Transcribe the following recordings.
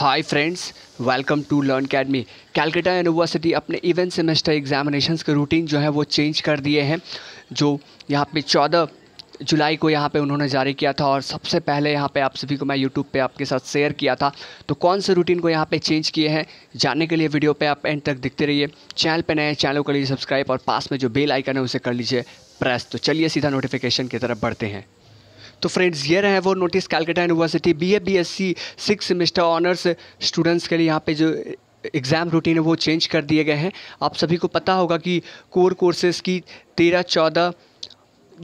hi friends welcome to learn academy Calcutta university अपने even semester examination के routine जो है वो चेंज कर दिए हैं जो यहाँ पे चौदह जुलाई को यहाँ पे उन्होंने जारी किया था और सबसे पहले यहाँ पे आप सभी को मैं यूट्यूब पे आपके साथ शेयर किया था तो कौन से रूटीन को यहाँ पे चेंज किए हैं जानने के लिए वीडियो पर आप एंड तक दिखते रहिए चैनल पर नए चैनल कर लीजिए सब्सक्राइब और पास में जो बेल आइकन है उसे कर लीजिए प्रेस तो चलिए सीधा नोटिफिकेशन की तरफ बढ़ते हैं तो फ्रेंड्स ये रहे वो notice Calcutta university B A B S C six semester honours students के लिए यहाँ पे जो एग्ज़ाम रूटीन है वो चेंज कर दिए गए हैं आप सभी को पता होगा कि कोर कोर्सेज़ की तेरह चौदह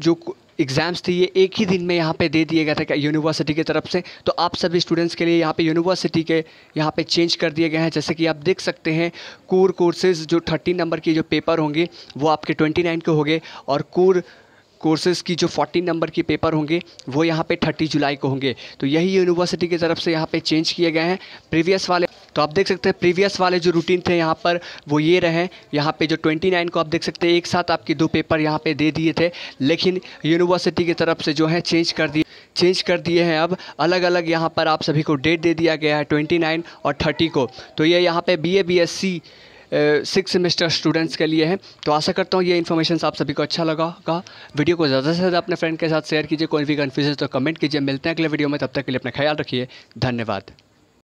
जो एग्ज़ाम्स थे ये एक ही दिन में यहाँ पे दे दिए गए थे यूनिवर्सिटी की तरफ से तो आप सभी स्टूडेंट्स के लिए यहाँ पे यूनिवर्सिटी के यहाँ पे चेंज कर दिए गए हैं जैसे कि आप देख सकते हैं कोर कोर्सेज़ जो थर्टी नंबर के जो पेपर होंगे वो आपके ट्वेंटी नाइन के होंगे और कोर कोर्सेज़ की जो फोर्टीन नंबर की पेपर होंगे वो यहाँ पे थर्टी जुलाई को होंगे तो यही यूनिवर्सिटी की तरफ से यहाँ पे चेंज किए गए हैं प्रीवियस वाले तो आप देख सकते हैं प्रीवियस वाले जो रूटीन थे यहाँ पर वो ये रहे यहाँ पे जो 29 को आप देख सकते हैं एक साथ आपके दो पेपर यहाँ पे दे दिए थे लेकिन यूनिवर्सिटी की तरफ से जो है चेंज कर दिए चेंज कर दिए हैं अब अलग अलग यहाँ पर आप सभी को डेट दे दिया गया है ट्वेंटी और थर्टी को तो ये यहाँ पर B A B S C six semester students के लिए है तो आशा करता हूँ ये इन्फॉर्मेशन आप सभी को अच्छा लगा होगा वीडियो को ज़्यादा से ज़्यादा अपने फ्रेंड के साथ शेयर कीजिए कोई भी कन्फ्यूजन तो कमेंट कीजिए मिलते हैं अगले वीडियो में तब तक के लिए अपना ख्याल रखिए धन्यवाद